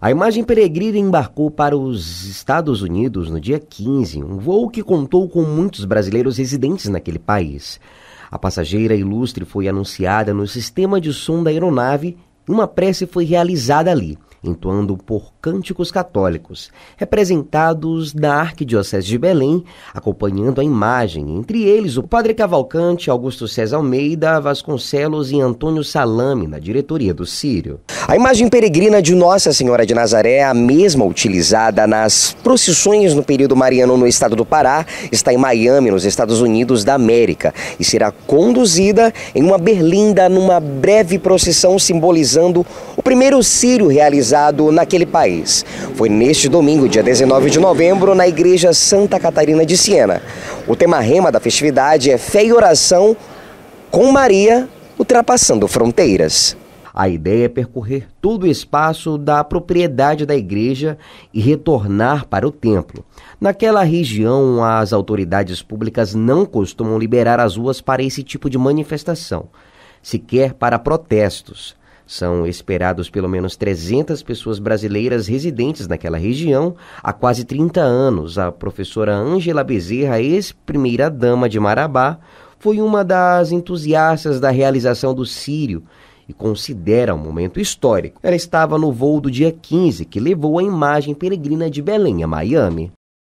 A imagem peregrina embarcou para os Estados Unidos no dia 15, um voo que contou com muitos brasileiros residentes naquele país. A passageira ilustre foi anunciada no sistema de som da aeronave e uma prece foi realizada ali, entoando por cânticos católicos, representados na Arquidiocese de Belém, acompanhando a imagem, entre eles o Padre Cavalcante, Augusto César Almeida, Vasconcelos e Antônio Salame, na diretoria do Sírio. A imagem peregrina de Nossa Senhora de Nazaré é a mesma utilizada nas procissões no período mariano no estado do Pará, está em Miami, nos Estados Unidos da América, e será conduzida em uma berlinda numa breve procissão simbolizando o primeiro sírio realizado naquele país. Foi neste domingo, dia 19 de novembro, na Igreja Santa Catarina de Siena. O tema rema da festividade é Fé e Oração com Maria Ultrapassando Fronteiras. A ideia é percorrer todo o espaço da propriedade da igreja e retornar para o templo. Naquela região, as autoridades públicas não costumam liberar as ruas para esse tipo de manifestação, sequer para protestos. São esperados pelo menos 300 pessoas brasileiras residentes naquela região há quase 30 anos. A professora Ângela Bezerra, ex-primeira-dama de Marabá, foi uma das entusiastas da realização do Sírio e considera um momento histórico. Ela estava no voo do dia 15, que levou a imagem peregrina de Belém a Miami.